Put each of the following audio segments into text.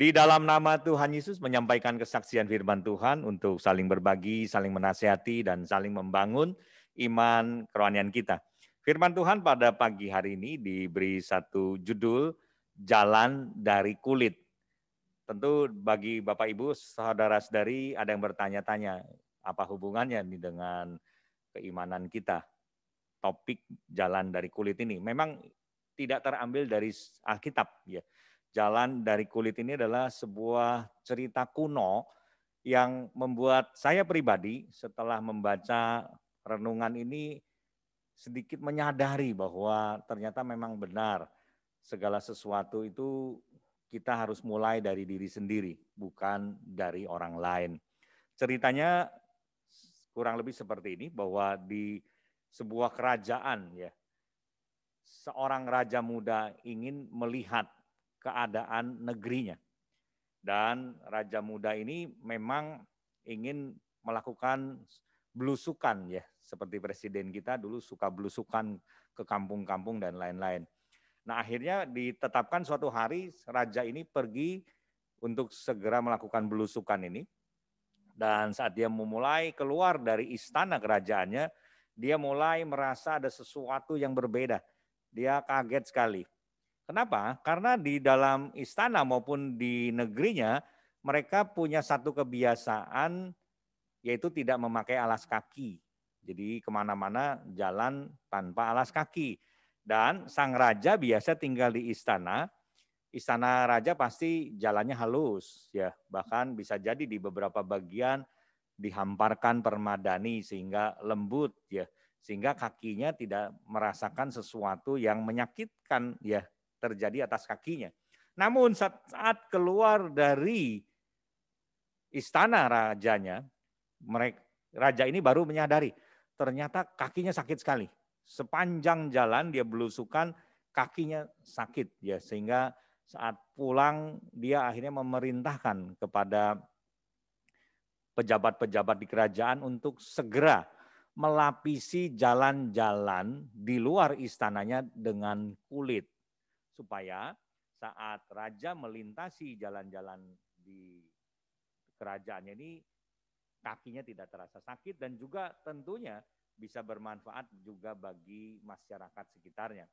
Di dalam nama Tuhan Yesus menyampaikan kesaksian firman Tuhan untuk saling berbagi, saling menasihati, dan saling membangun iman kerohanian kita. Firman Tuhan pada pagi hari ini diberi satu judul, Jalan dari Kulit. Tentu bagi Bapak Ibu, saudara-saudari ada yang bertanya-tanya, apa hubungannya ini dengan keimanan kita? Topik jalan dari kulit ini memang tidak terambil dari Alkitab ya. Jalan dari Kulit ini adalah sebuah cerita kuno yang membuat saya pribadi setelah membaca renungan ini sedikit menyadari bahwa ternyata memang benar segala sesuatu itu kita harus mulai dari diri sendiri, bukan dari orang lain. Ceritanya kurang lebih seperti ini bahwa di sebuah kerajaan ya seorang raja muda ingin melihat keadaan negerinya. Dan Raja Muda ini memang ingin melakukan belusukan ya, seperti presiden kita dulu suka belusukan ke kampung-kampung dan lain-lain. Nah akhirnya ditetapkan suatu hari raja ini pergi untuk segera melakukan belusukan ini. Dan saat dia memulai keluar dari istana kerajaannya, dia mulai merasa ada sesuatu yang berbeda. Dia kaget sekali Kenapa? Karena di dalam istana maupun di negerinya mereka punya satu kebiasaan yaitu tidak memakai alas kaki. Jadi kemana-mana jalan tanpa alas kaki. Dan sang raja biasa tinggal di istana, istana raja pasti jalannya halus ya bahkan bisa jadi di beberapa bagian dihamparkan permadani sehingga lembut ya sehingga kakinya tidak merasakan sesuatu yang menyakitkan ya terjadi atas kakinya. Namun saat keluar dari istana rajanya, mereka raja ini baru menyadari ternyata kakinya sakit sekali. Sepanjang jalan dia belusukan kakinya sakit ya sehingga saat pulang dia akhirnya memerintahkan kepada pejabat-pejabat di kerajaan untuk segera melapisi jalan-jalan di luar istananya dengan kulit supaya saat raja melintasi jalan-jalan di kerajaannya ini kakinya tidak terasa sakit dan juga tentunya bisa bermanfaat juga bagi masyarakat sekitarnya.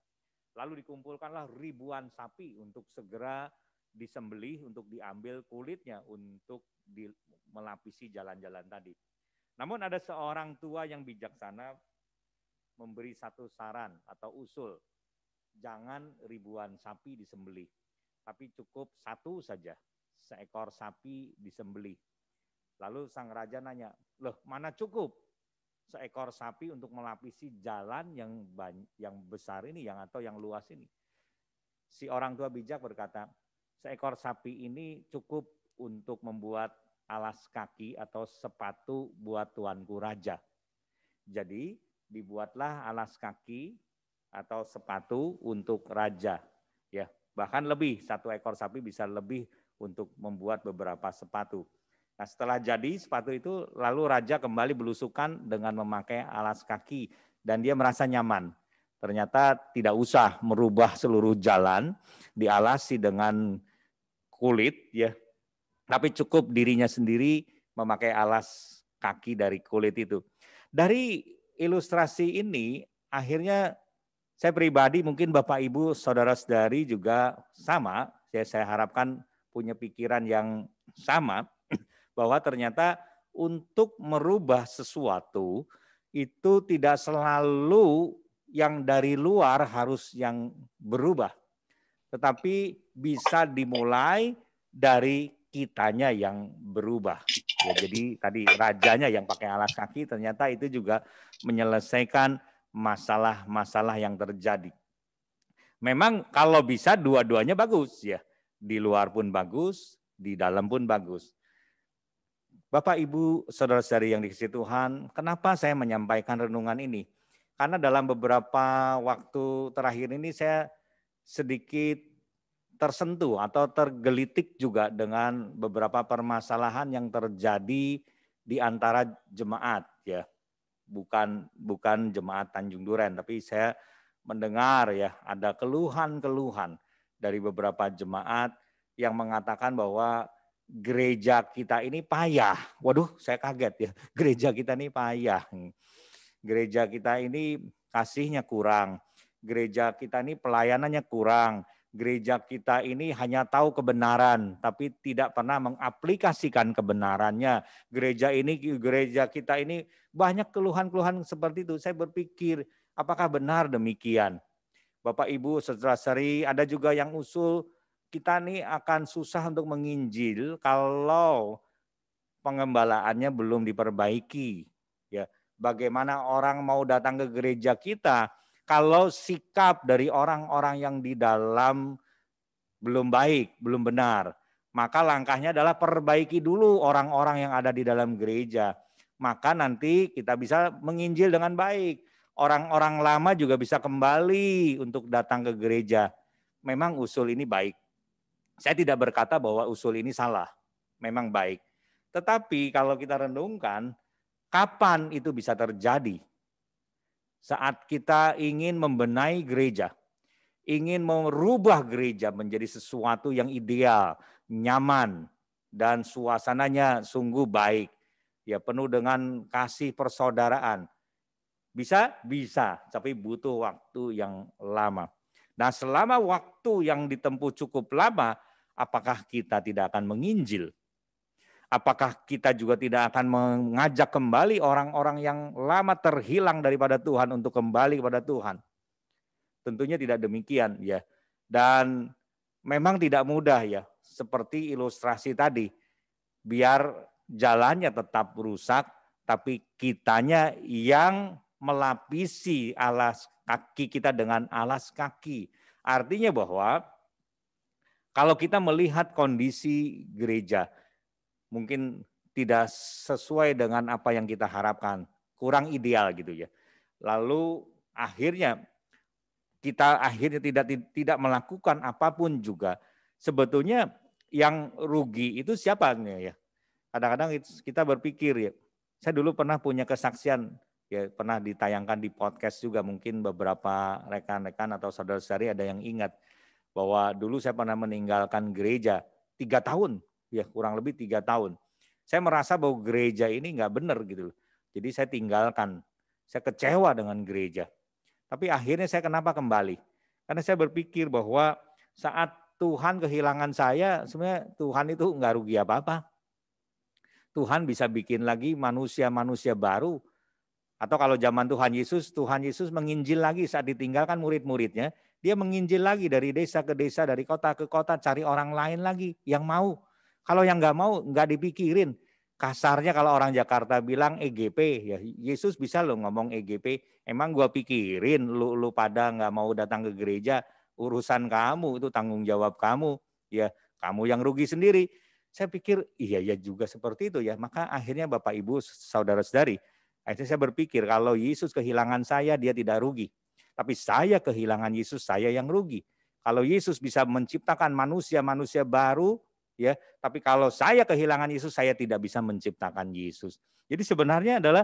Lalu dikumpulkanlah ribuan sapi untuk segera disembelih untuk diambil kulitnya untuk di, melapisi jalan-jalan tadi. Namun ada seorang tua yang bijaksana memberi satu saran atau usul jangan ribuan sapi disembeli, tapi cukup satu saja, seekor sapi disembeli. Lalu sang raja nanya, loh mana cukup seekor sapi untuk melapisi jalan yang yang besar ini, yang atau yang luas ini? Si orang tua bijak berkata, seekor sapi ini cukup untuk membuat alas kaki atau sepatu buat tuanku raja. Jadi dibuatlah alas kaki atau sepatu untuk raja ya bahkan lebih satu ekor sapi bisa lebih untuk membuat beberapa sepatu nah setelah jadi sepatu itu lalu raja kembali belusukan dengan memakai alas kaki dan dia merasa nyaman ternyata tidak usah merubah seluruh jalan dialasi dengan kulit ya tapi cukup dirinya sendiri memakai alas kaki dari kulit itu dari ilustrasi ini akhirnya saya pribadi mungkin Bapak Ibu saudara-saudari juga sama, saya, saya harapkan punya pikiran yang sama bahwa ternyata untuk merubah sesuatu itu tidak selalu yang dari luar harus yang berubah. Tetapi bisa dimulai dari kitanya yang berubah. Ya, jadi tadi rajanya yang pakai alas kaki ternyata itu juga menyelesaikan masalah-masalah yang terjadi. Memang kalau bisa dua-duanya bagus ya. Di luar pun bagus, di dalam pun bagus. Bapak, Ibu, Saudara-saudari yang dikasih Tuhan, kenapa saya menyampaikan renungan ini? Karena dalam beberapa waktu terakhir ini saya sedikit tersentuh atau tergelitik juga dengan beberapa permasalahan yang terjadi di antara jemaat ya bukan bukan jemaat Tanjung Duren, tapi saya mendengar ya ada keluhan-keluhan dari beberapa jemaat yang mengatakan bahwa gereja kita ini payah. Waduh, saya kaget ya. Gereja kita ini payah. Gereja kita ini kasihnya kurang. Gereja kita ini pelayanannya kurang gereja kita ini hanya tahu kebenaran tapi tidak pernah mengaplikasikan kebenarannya. Gereja ini gereja kita ini banyak keluhan-keluhan seperti itu. Saya berpikir apakah benar demikian? Bapak Ibu saudara Seri, ada juga yang usul kita ini akan susah untuk menginjil kalau pengembalaannya belum diperbaiki. Ya, bagaimana orang mau datang ke gereja kita kalau sikap dari orang-orang yang di dalam belum baik, belum benar, maka langkahnya adalah perbaiki dulu orang-orang yang ada di dalam gereja. Maka nanti kita bisa menginjil dengan baik. Orang-orang lama juga bisa kembali untuk datang ke gereja. Memang usul ini baik. Saya tidak berkata bahwa usul ini salah. Memang baik. Tetapi kalau kita renungkan, kapan itu bisa terjadi? Saat kita ingin membenahi gereja, ingin merubah gereja menjadi sesuatu yang ideal, nyaman, dan suasananya sungguh baik. Ya penuh dengan kasih persaudaraan. Bisa? Bisa, tapi butuh waktu yang lama. Nah selama waktu yang ditempuh cukup lama, apakah kita tidak akan menginjil? Apakah kita juga tidak akan mengajak kembali orang-orang yang lama terhilang daripada Tuhan untuk kembali kepada Tuhan? Tentunya tidak demikian ya. Dan memang tidak mudah ya. Seperti ilustrasi tadi, biar jalannya tetap rusak, tapi kitanya yang melapisi alas kaki kita dengan alas kaki. Artinya bahwa kalau kita melihat kondisi gereja, mungkin tidak sesuai dengan apa yang kita harapkan, kurang ideal gitu ya. Lalu akhirnya kita akhirnya tidak tidak melakukan apapun juga. Sebetulnya yang rugi itu siapa ya? Kadang-kadang kita berpikir ya. Saya dulu pernah punya kesaksian ya pernah ditayangkan di podcast juga mungkin beberapa rekan-rekan atau saudara-saudari ada yang ingat bahwa dulu saya pernah meninggalkan gereja tiga tahun ya kurang lebih tiga tahun. Saya merasa bahwa gereja ini nggak benar gitu loh. Jadi saya tinggalkan. Saya kecewa dengan gereja. Tapi akhirnya saya kenapa kembali? Karena saya berpikir bahwa saat Tuhan kehilangan saya, sebenarnya Tuhan itu nggak rugi apa-apa. Tuhan bisa bikin lagi manusia-manusia baru. Atau kalau zaman Tuhan Yesus, Tuhan Yesus menginjil lagi saat ditinggalkan murid-muridnya. Dia menginjil lagi dari desa ke desa, dari kota ke kota, cari orang lain lagi yang mau kalau yang nggak mau, nggak dipikirin. Kasarnya kalau orang Jakarta bilang EGP, ya Yesus bisa lo ngomong EGP. Emang gue pikirin lu lu pada nggak mau datang ke gereja, urusan kamu itu tanggung jawab kamu, ya kamu yang rugi sendiri. Saya pikir iya ya juga seperti itu ya. Maka akhirnya Bapak Ibu saudara-saudari, akhirnya saya berpikir kalau Yesus kehilangan saya dia tidak rugi. Tapi saya kehilangan Yesus, saya yang rugi. Kalau Yesus bisa menciptakan manusia-manusia baru, ya. Tapi kalau saya kehilangan Yesus, saya tidak bisa menciptakan Yesus. Jadi sebenarnya adalah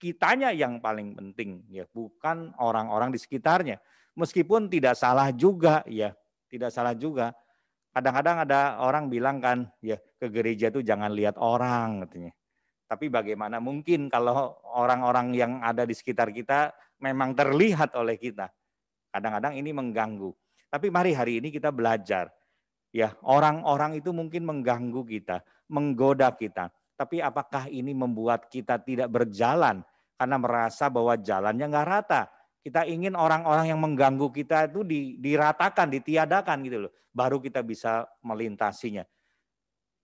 kitanya yang paling penting ya, bukan orang-orang di sekitarnya. Meskipun tidak salah juga ya, tidak salah juga. Kadang-kadang ada orang bilang kan, ya ke gereja itu jangan lihat orang katanya. Tapi bagaimana mungkin kalau orang-orang yang ada di sekitar kita memang terlihat oleh kita. Kadang-kadang ini mengganggu. Tapi mari hari ini kita belajar Ya, orang-orang itu mungkin mengganggu kita, menggoda kita. Tapi apakah ini membuat kita tidak berjalan karena merasa bahwa jalannya nggak rata? Kita ingin orang-orang yang mengganggu kita itu diratakan, ditiadakan gitu loh. Baru kita bisa melintasinya.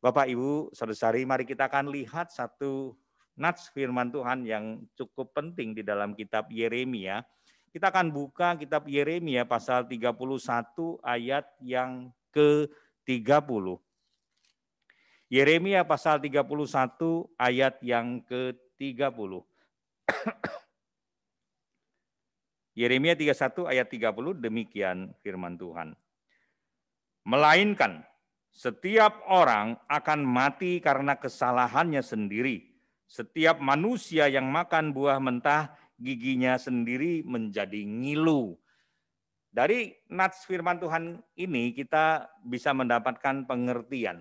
Bapak Ibu, saudara Saudari, mari kita akan lihat satu nats firman Tuhan yang cukup penting di dalam kitab Yeremia. Kita akan buka kitab Yeremia pasal 31 ayat yang ke-30. Yeremia pasal 31 ayat yang ke-30. Yeremia 31 ayat 30 demikian firman Tuhan. Melainkan setiap orang akan mati karena kesalahannya sendiri. Setiap manusia yang makan buah mentah giginya sendiri menjadi ngilu dari nats firman Tuhan ini kita bisa mendapatkan pengertian.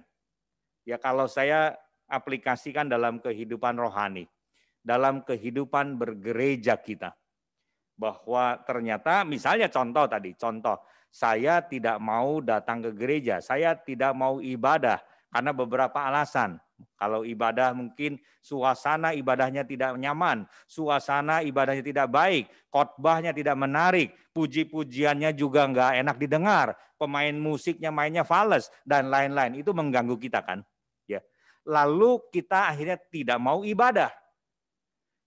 Ya kalau saya aplikasikan dalam kehidupan rohani, dalam kehidupan bergereja kita. Bahwa ternyata misalnya contoh tadi, contoh saya tidak mau datang ke gereja, saya tidak mau ibadah, karena beberapa alasan. Kalau ibadah mungkin suasana ibadahnya tidak nyaman, suasana ibadahnya tidak baik, khotbahnya tidak menarik, puji-pujiannya juga nggak enak didengar, pemain musiknya mainnya fals dan lain-lain. Itu mengganggu kita kan? Ya. Lalu kita akhirnya tidak mau ibadah.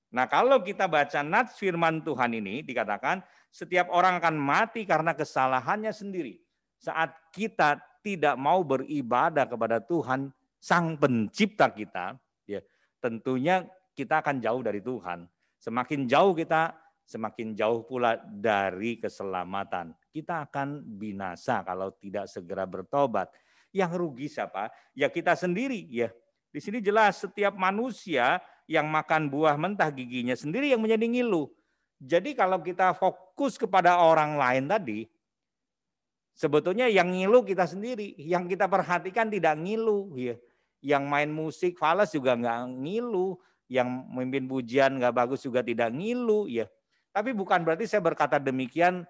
Nah, kalau kita baca nats firman Tuhan ini dikatakan setiap orang akan mati karena kesalahannya sendiri. Saat kita tidak mau beribadah kepada Tuhan sang pencipta kita, ya tentunya kita akan jauh dari Tuhan. Semakin jauh kita, semakin jauh pula dari keselamatan. Kita akan binasa kalau tidak segera bertobat. Yang rugi siapa? Ya kita sendiri, ya. Di sini jelas setiap manusia yang makan buah mentah giginya sendiri yang menjadi ngilu. Jadi kalau kita fokus kepada orang lain tadi, Sebetulnya yang ngilu kita sendiri, yang kita perhatikan tidak ngilu. Ya. Yang main musik falas juga nggak ngilu, yang memimpin pujian nggak bagus juga tidak ngilu. Ya. Tapi bukan berarti saya berkata demikian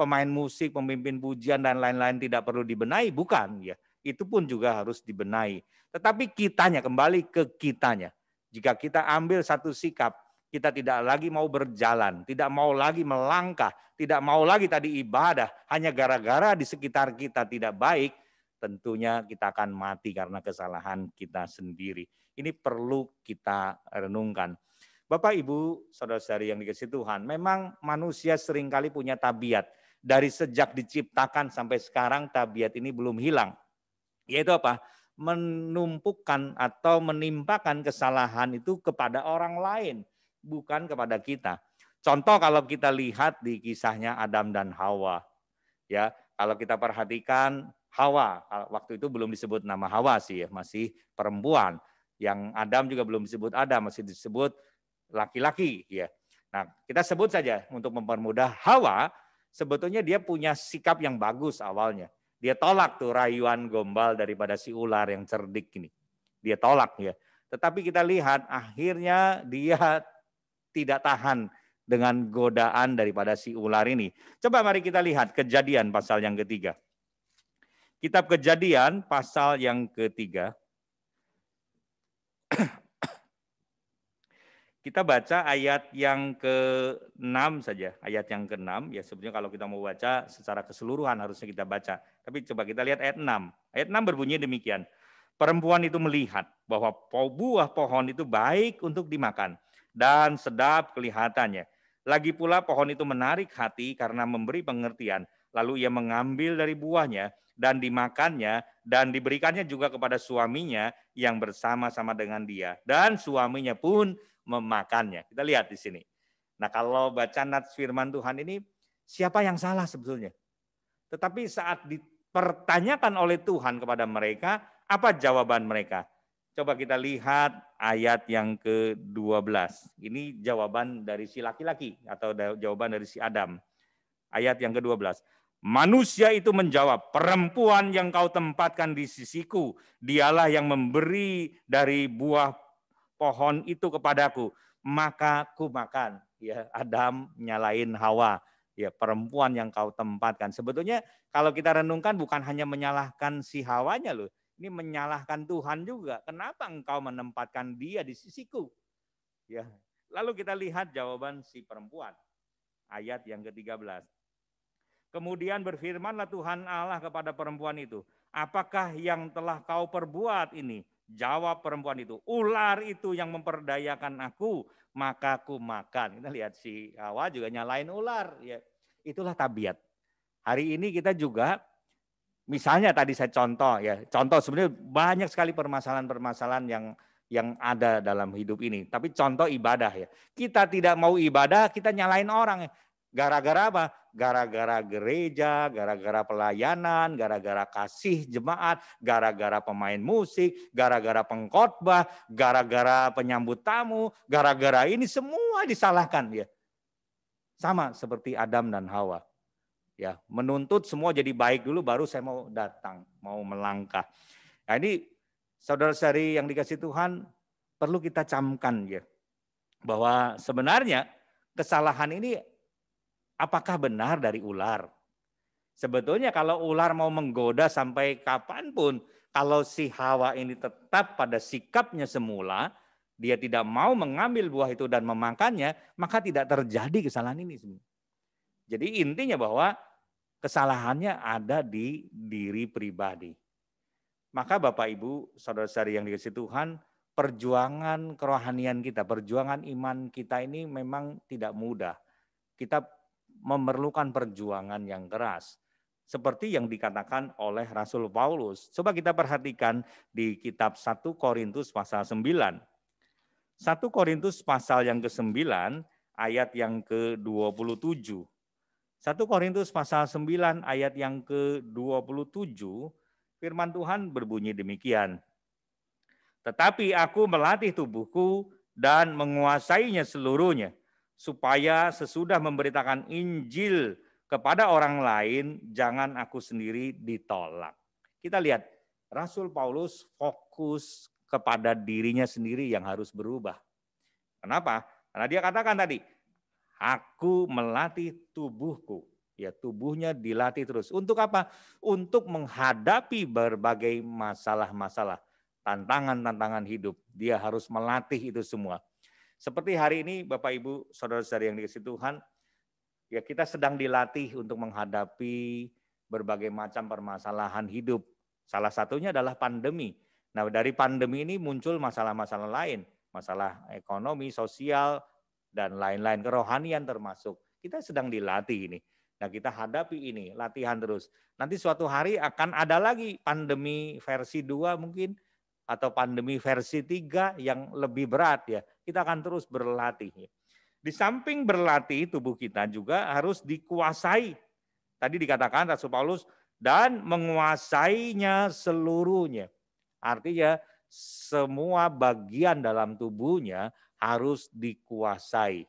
pemain musik, pemimpin pujian dan lain-lain tidak perlu dibenahi, bukan ya. Itu pun juga harus dibenahi. Tetapi kitanya kembali ke kitanya. Jika kita ambil satu sikap kita tidak lagi mau berjalan, tidak mau lagi melangkah, tidak mau lagi tadi ibadah, hanya gara-gara di sekitar kita tidak baik, tentunya kita akan mati karena kesalahan kita sendiri. Ini perlu kita renungkan. Bapak, Ibu, Saudara-saudari yang dikasih Tuhan, memang manusia seringkali punya tabiat. Dari sejak diciptakan sampai sekarang tabiat ini belum hilang. Yaitu apa? Menumpukan atau menimpakan kesalahan itu kepada orang lain bukan kepada kita. Contoh kalau kita lihat di kisahnya Adam dan Hawa, ya kalau kita perhatikan Hawa waktu itu belum disebut nama Hawa sih, ya, masih perempuan. Yang Adam juga belum disebut Adam, masih disebut laki-laki, ya. Nah, kita sebut saja untuk mempermudah Hawa sebetulnya dia punya sikap yang bagus awalnya. Dia tolak tuh rayuan gombal daripada si ular yang cerdik ini. Dia tolak ya. Tetapi kita lihat akhirnya dia tidak tahan dengan godaan daripada si ular ini. Coba mari kita lihat kejadian pasal yang ketiga. Kitab kejadian pasal yang ketiga. Kita baca ayat yang ke-6 saja, ayat yang ke-6. Ya sebenarnya kalau kita mau baca secara keseluruhan harusnya kita baca. Tapi coba kita lihat ayat 6. Ayat 6 berbunyi demikian. Perempuan itu melihat bahwa buah pohon itu baik untuk dimakan dan sedap kelihatannya. Lagi pula pohon itu menarik hati karena memberi pengertian, lalu ia mengambil dari buahnya dan dimakannya dan diberikannya juga kepada suaminya yang bersama-sama dengan dia dan suaminya pun memakannya. Kita lihat di sini. Nah, kalau baca nats firman Tuhan ini siapa yang salah sebetulnya? Tetapi saat dipertanyakan oleh Tuhan kepada mereka, apa jawaban mereka? Coba kita lihat ayat yang ke-12. Ini jawaban dari si laki-laki atau jawaban dari si Adam. Ayat yang ke-12. Manusia itu menjawab, perempuan yang kau tempatkan di sisiku, dialah yang memberi dari buah pohon itu kepadaku, maka ku makan. Ya, Adam nyalain Hawa, ya perempuan yang kau tempatkan. Sebetulnya kalau kita renungkan bukan hanya menyalahkan si Hawanya loh, ini menyalahkan Tuhan juga. Kenapa engkau menempatkan dia di sisiku? Ya. Lalu kita lihat jawaban si perempuan. Ayat yang ke-13. Kemudian berfirmanlah Tuhan Allah kepada perempuan itu, "Apakah yang telah kau perbuat ini?" Jawab perempuan itu, "Ular itu yang memperdayakan aku, maka aku makan." Kita lihat si Hawa juga nyalain ular, ya. Itulah tabiat. Hari ini kita juga misalnya tadi saya contoh ya, contoh sebenarnya banyak sekali permasalahan-permasalahan yang yang ada dalam hidup ini. Tapi contoh ibadah ya. Kita tidak mau ibadah, kita nyalain orang. Gara-gara apa? Gara-gara gereja, gara-gara pelayanan, gara-gara kasih jemaat, gara-gara pemain musik, gara-gara pengkhotbah, gara-gara penyambut tamu, gara-gara ini semua disalahkan ya. Sama seperti Adam dan Hawa ya menuntut semua jadi baik dulu baru saya mau datang mau melangkah nah, ini saudara-saudari yang dikasih Tuhan perlu kita camkan ya bahwa sebenarnya kesalahan ini apakah benar dari ular sebetulnya kalau ular mau menggoda sampai kapanpun kalau si Hawa ini tetap pada sikapnya semula dia tidak mau mengambil buah itu dan memakannya maka tidak terjadi kesalahan ini jadi intinya bahwa kesalahannya ada di diri pribadi. Maka Bapak Ibu, saudara-saudari yang dikasih Tuhan, perjuangan kerohanian kita, perjuangan iman kita ini memang tidak mudah. Kita memerlukan perjuangan yang keras. Seperti yang dikatakan oleh Rasul Paulus. Coba kita perhatikan di kitab 1 Korintus pasal 9. 1 Korintus pasal yang ke-9 ayat yang ke-27. 1 Korintus pasal 9 ayat yang ke-27 firman Tuhan berbunyi demikian. Tetapi aku melatih tubuhku dan menguasainya seluruhnya supaya sesudah memberitakan Injil kepada orang lain jangan aku sendiri ditolak. Kita lihat Rasul Paulus fokus kepada dirinya sendiri yang harus berubah. Kenapa? Karena dia katakan tadi, Aku melatih tubuhku. Ya, tubuhnya dilatih terus. Untuk apa? Untuk menghadapi berbagai masalah-masalah, tantangan-tantangan hidup. Dia harus melatih itu semua. Seperti hari ini Bapak Ibu, saudara-saudari yang dikasih Tuhan, ya kita sedang dilatih untuk menghadapi berbagai macam permasalahan hidup. Salah satunya adalah pandemi. Nah, dari pandemi ini muncul masalah-masalah lain, masalah ekonomi, sosial, dan lain-lain kerohanian termasuk. Kita sedang dilatih ini. Nah, kita hadapi ini, latihan terus. Nanti suatu hari akan ada lagi pandemi versi 2 mungkin atau pandemi versi 3 yang lebih berat ya. Kita akan terus berlatih. Ya. Di samping berlatih tubuh kita juga harus dikuasai. Tadi dikatakan Rasul Paulus dan menguasainya seluruhnya. Artinya semua bagian dalam tubuhnya harus dikuasai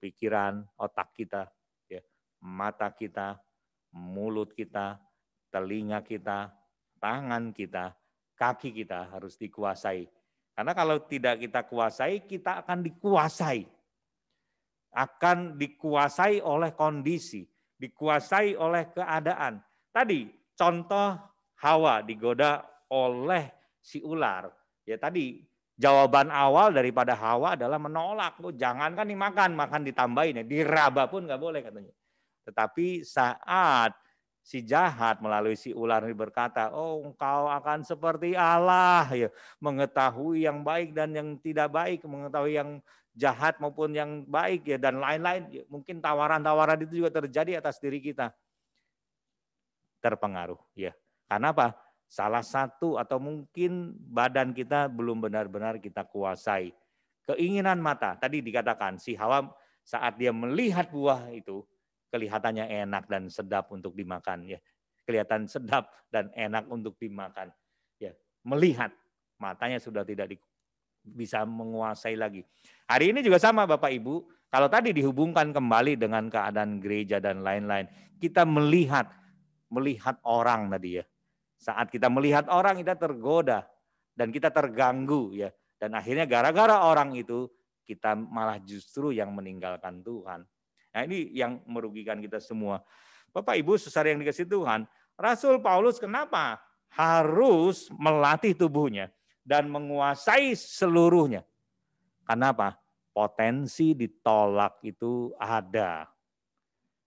pikiran, otak kita, ya, mata kita, mulut kita, telinga kita, tangan kita, kaki kita harus dikuasai. Karena kalau tidak kita kuasai, kita akan dikuasai. Akan dikuasai oleh kondisi, dikuasai oleh keadaan. Tadi contoh Hawa digoda oleh si ular. Ya tadi jawaban awal daripada Hawa adalah menolak. jangan kan dimakan, makan ditambahin ya, diraba pun nggak boleh katanya. Tetapi saat si jahat melalui si ular ini berkata, "Oh, engkau akan seperti Allah ya, mengetahui yang baik dan yang tidak baik, mengetahui yang jahat maupun yang baik ya dan lain-lain." Ya, mungkin tawaran-tawaran itu juga terjadi atas diri kita. Terpengaruh ya. Karena apa? salah satu atau mungkin badan kita belum benar-benar kita kuasai. Keinginan mata, tadi dikatakan si Hawa saat dia melihat buah itu kelihatannya enak dan sedap untuk dimakan ya. Kelihatan sedap dan enak untuk dimakan. Ya, melihat matanya sudah tidak di, bisa menguasai lagi. Hari ini juga sama Bapak Ibu, kalau tadi dihubungkan kembali dengan keadaan gereja dan lain-lain, kita melihat melihat orang tadi ya, saat kita melihat orang kita tergoda dan kita terganggu ya. Dan akhirnya gara-gara orang itu kita malah justru yang meninggalkan Tuhan. Nah, ini yang merugikan kita semua. Bapak Ibu, sesar yang dikasih Tuhan, Rasul Paulus kenapa harus melatih tubuhnya dan menguasai seluruhnya? Kenapa? Potensi ditolak itu ada.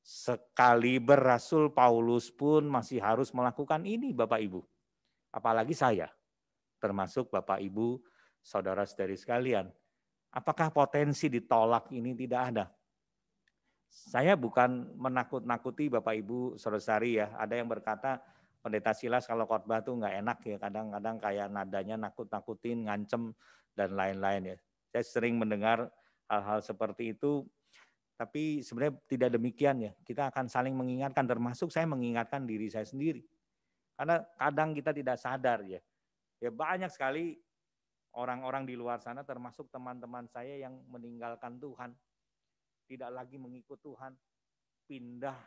Sekali berasul Paulus pun masih harus melakukan ini Bapak Ibu. Apalagi saya, termasuk Bapak Ibu, saudara saudari sekalian. Apakah potensi ditolak ini tidak ada? Saya bukan menakut-nakuti Bapak Ibu saudari ya. Ada yang berkata, pendeta silas kalau khotbah tuh nggak enak ya. Kadang-kadang kayak nadanya nakut-nakutin, ngancem, dan lain-lain ya. Saya sering mendengar hal-hal seperti itu tapi sebenarnya tidak demikian ya. Kita akan saling mengingatkan termasuk saya mengingatkan diri saya sendiri. Karena kadang kita tidak sadar ya. Ya banyak sekali orang-orang di luar sana termasuk teman-teman saya yang meninggalkan Tuhan. Tidak lagi mengikut Tuhan, pindah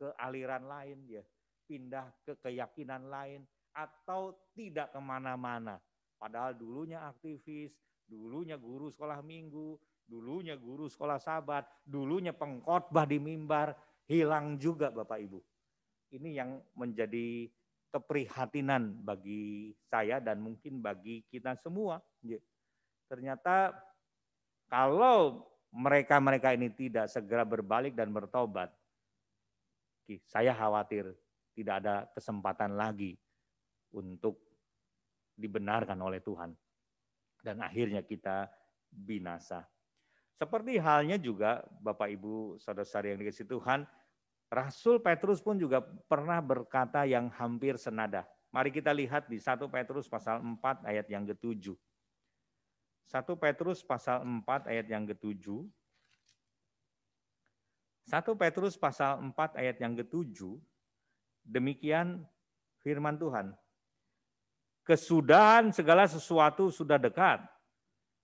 ke aliran lain ya, pindah ke keyakinan lain atau tidak kemana-mana. Padahal dulunya aktivis, dulunya guru sekolah minggu, Dulunya guru sekolah sahabat, dulunya pengkhotbah di mimbar, hilang juga Bapak Ibu. Ini yang menjadi keprihatinan bagi saya dan mungkin bagi kita semua. Ternyata kalau mereka-mereka ini tidak segera berbalik dan bertobat, saya khawatir tidak ada kesempatan lagi untuk dibenarkan oleh Tuhan. Dan akhirnya kita binasa. Seperti halnya juga Bapak Ibu saudara-saudari yang dikasih Tuhan, Rasul Petrus pun juga pernah berkata yang hampir senada. Mari kita lihat di 1 Petrus pasal 4 ayat yang ke-7. 1 Petrus pasal 4 ayat yang ke-7. 1 Petrus pasal 4 ayat yang ke-7. Demikian firman Tuhan. Kesudahan segala sesuatu sudah dekat.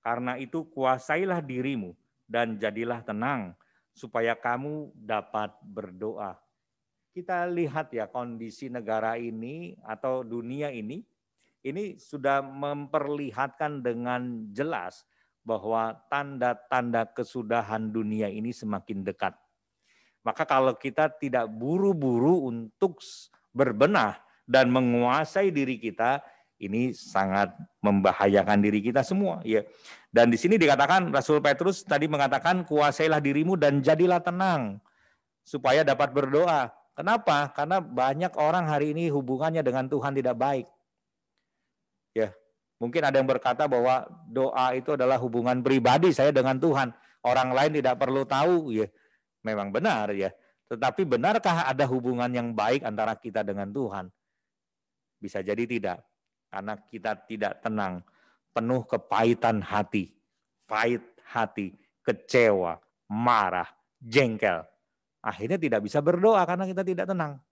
Karena itu kuasailah dirimu dan jadilah tenang supaya kamu dapat berdoa. Kita lihat ya kondisi negara ini atau dunia ini, ini sudah memperlihatkan dengan jelas bahwa tanda-tanda kesudahan dunia ini semakin dekat. Maka kalau kita tidak buru-buru untuk berbenah dan menguasai diri kita, ini sangat membahayakan diri kita semua ya dan di sini dikatakan Rasul Petrus tadi mengatakan kuasailah dirimu dan jadilah tenang supaya dapat berdoa kenapa karena banyak orang hari ini hubungannya dengan Tuhan tidak baik ya mungkin ada yang berkata bahwa doa itu adalah hubungan pribadi saya dengan Tuhan orang lain tidak perlu tahu ya memang benar ya tetapi benarkah ada hubungan yang baik antara kita dengan Tuhan bisa jadi tidak karena kita tidak tenang, penuh kepahitan hati, pahit hati, kecewa, marah, jengkel. Akhirnya tidak bisa berdoa karena kita tidak tenang.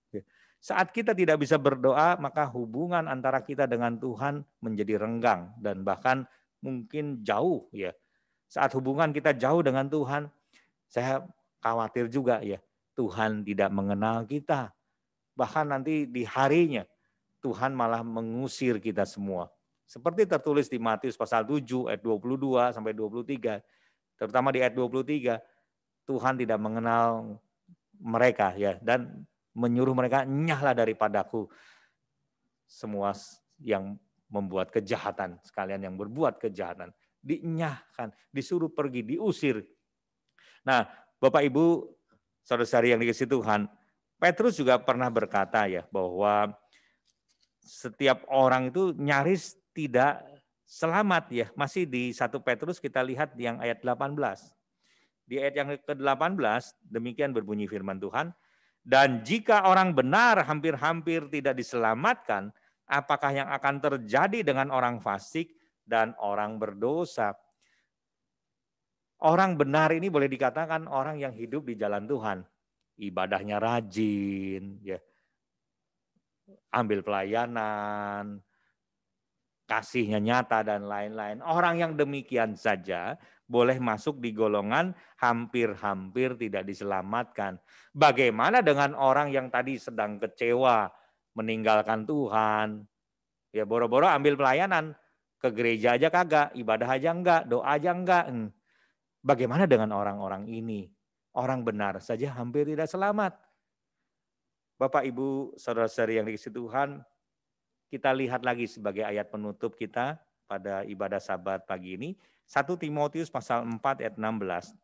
Saat kita tidak bisa berdoa, maka hubungan antara kita dengan Tuhan menjadi renggang dan bahkan mungkin jauh ya. Saat hubungan kita jauh dengan Tuhan, saya khawatir juga ya, Tuhan tidak mengenal kita. Bahkan nanti di harinya Tuhan malah mengusir kita semua. Seperti tertulis di Matius pasal 7 ayat 22 sampai 23, terutama di ayat 23, Tuhan tidak mengenal mereka ya dan menyuruh mereka nyahlah daripadaku semua yang membuat kejahatan, sekalian yang berbuat kejahatan, dinyahkan, disuruh pergi, diusir. Nah, Bapak Ibu, saudara-saudari yang dikasih Tuhan, Petrus juga pernah berkata ya bahwa setiap orang itu nyaris tidak selamat ya. Masih di satu Petrus kita lihat yang ayat 18. Di ayat yang ke-18 demikian berbunyi firman Tuhan, dan jika orang benar hampir-hampir tidak diselamatkan, apakah yang akan terjadi dengan orang fasik dan orang berdosa? Orang benar ini boleh dikatakan orang yang hidup di jalan Tuhan. Ibadahnya rajin, ya ambil pelayanan, kasihnya nyata dan lain-lain. Orang yang demikian saja boleh masuk di golongan hampir-hampir tidak diselamatkan. Bagaimana dengan orang yang tadi sedang kecewa, meninggalkan Tuhan, ya boro-boro ambil pelayanan, ke gereja aja kagak, ibadah aja enggak, doa aja enggak. Hmm. Bagaimana dengan orang-orang ini? Orang benar saja hampir tidak selamat. Bapak, Ibu, Saudara-saudari yang dikasih Tuhan, kita lihat lagi sebagai ayat penutup kita pada ibadah sabat pagi ini. 1 Timotius pasal 4 ayat 16.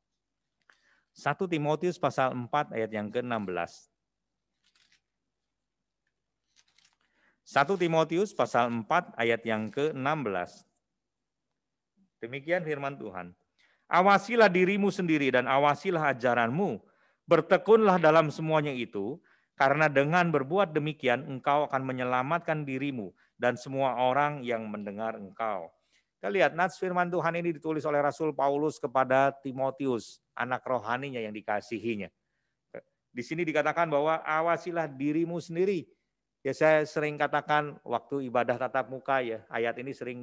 1 Timotius pasal 4 ayat yang ke-16. 1 Timotius pasal 4 ayat yang ke-16. Demikian firman Tuhan. Awasilah dirimu sendiri dan awasilah ajaranmu. Bertekunlah dalam semuanya itu, karena dengan berbuat demikian, engkau akan menyelamatkan dirimu dan semua orang yang mendengar engkau. Kita lihat, nats firman Tuhan ini ditulis oleh Rasul Paulus kepada Timotius, anak rohaninya yang dikasihinya. Di sini dikatakan bahwa awasilah dirimu sendiri. Ya saya sering katakan waktu ibadah tatap muka ya, ayat ini sering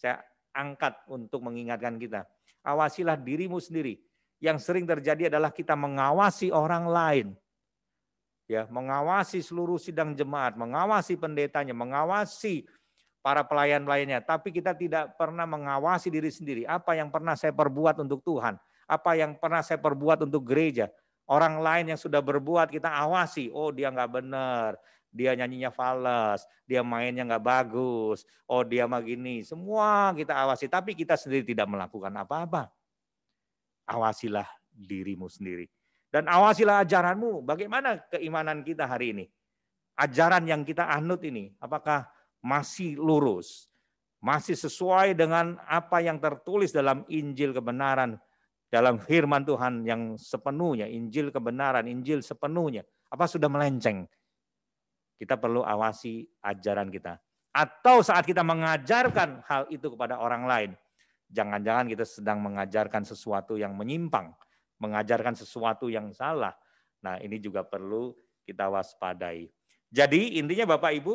saya angkat untuk mengingatkan kita. Awasilah dirimu sendiri. Yang sering terjadi adalah kita mengawasi orang lain ya mengawasi seluruh sidang jemaat, mengawasi pendetanya, mengawasi para pelayan-pelayannya, tapi kita tidak pernah mengawasi diri sendiri. Apa yang pernah saya perbuat untuk Tuhan? Apa yang pernah saya perbuat untuk gereja? Orang lain yang sudah berbuat kita awasi. Oh dia nggak benar, dia nyanyinya falas. dia mainnya nggak bagus, oh dia mah gini. Semua kita awasi, tapi kita sendiri tidak melakukan apa-apa. Awasilah dirimu sendiri. Dan awasilah ajaranmu. Bagaimana keimanan kita hari ini? Ajaran yang kita anut ini, apakah masih lurus? Masih sesuai dengan apa yang tertulis dalam Injil kebenaran, dalam firman Tuhan yang sepenuhnya, Injil kebenaran, Injil sepenuhnya. Apa sudah melenceng? Kita perlu awasi ajaran kita. Atau saat kita mengajarkan hal itu kepada orang lain, jangan-jangan kita sedang mengajarkan sesuatu yang menyimpang mengajarkan sesuatu yang salah. Nah, ini juga perlu kita waspadai. Jadi intinya Bapak Ibu,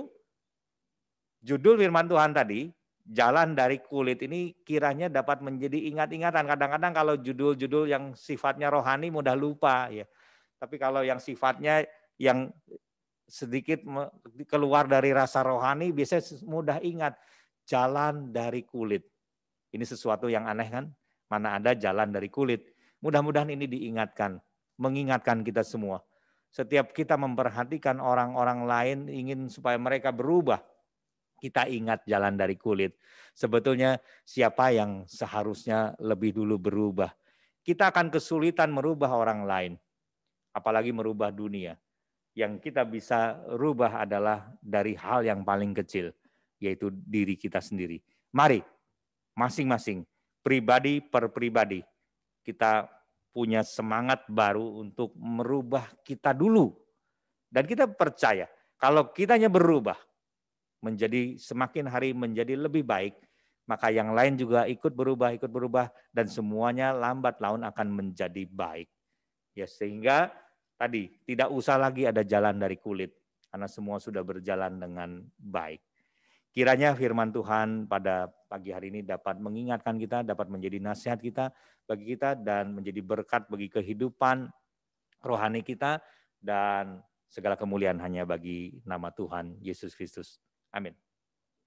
judul firman Tuhan tadi, jalan dari kulit ini kiranya dapat menjadi ingat-ingatan. Kadang-kadang kalau judul-judul yang sifatnya rohani mudah lupa ya. Tapi kalau yang sifatnya yang sedikit keluar dari rasa rohani biasanya mudah ingat jalan dari kulit. Ini sesuatu yang aneh kan? Mana ada jalan dari kulit. Mudah-mudahan ini diingatkan, mengingatkan kita semua. Setiap kita memperhatikan orang-orang lain ingin supaya mereka berubah, kita ingat jalan dari kulit. Sebetulnya siapa yang seharusnya lebih dulu berubah. Kita akan kesulitan merubah orang lain, apalagi merubah dunia. Yang kita bisa rubah adalah dari hal yang paling kecil, yaitu diri kita sendiri. Mari, masing-masing, pribadi per pribadi, kita punya semangat baru untuk merubah kita dulu. Dan kita percaya kalau kitanya berubah menjadi semakin hari menjadi lebih baik, maka yang lain juga ikut berubah, ikut berubah dan semuanya lambat laun akan menjadi baik. Ya sehingga tadi tidak usah lagi ada jalan dari kulit karena semua sudah berjalan dengan baik. Kiranya firman Tuhan pada pagi hari ini dapat mengingatkan kita, dapat menjadi nasihat kita, bagi kita dan menjadi berkat bagi kehidupan rohani kita dan segala kemuliaan hanya bagi nama Tuhan Yesus Kristus. Amin.